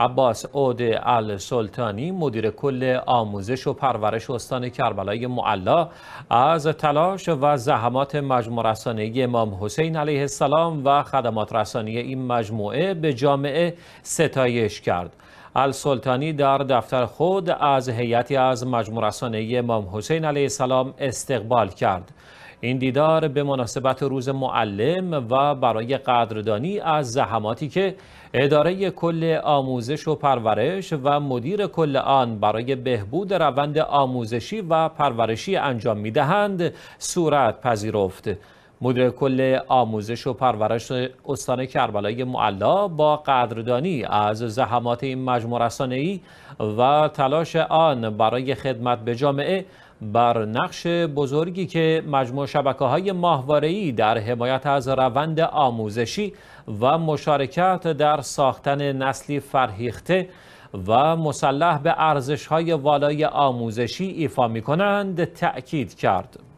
عباس عود السلطانی مدیر کل آموزش و پرورش استان کربلای معلا از تلاش و زحمات مجموع رسانه امام حسین علیه السلام و خدمات رسانی این مجموعه به جامعه ستایش کرد السلطانی در دفتر خود از هیئتی از مجموع رسانه امام حسین علیه السلام استقبال کرد این دیدار به مناسبت روز معلم و برای قدردانی از زحماتی که اداره کل آموزش و پرورش و مدیر کل آن برای بهبود روند آموزشی و پرورشی انجام می دهند صورت پذیرفت مدیر کل آموزش و پرورش استان کربلای معلا با قدردانی از زحمات این مجموع و تلاش آن برای خدمت به جامعه بر نقش بزرگی که مجموع شبکه های ماهواره‌ای در حمایت از روند آموزشی و مشارکت در ساختن نسلی فرهیخته و مسلح به ارزش های والای آموزشی ایفا می کنند تأکید کرد.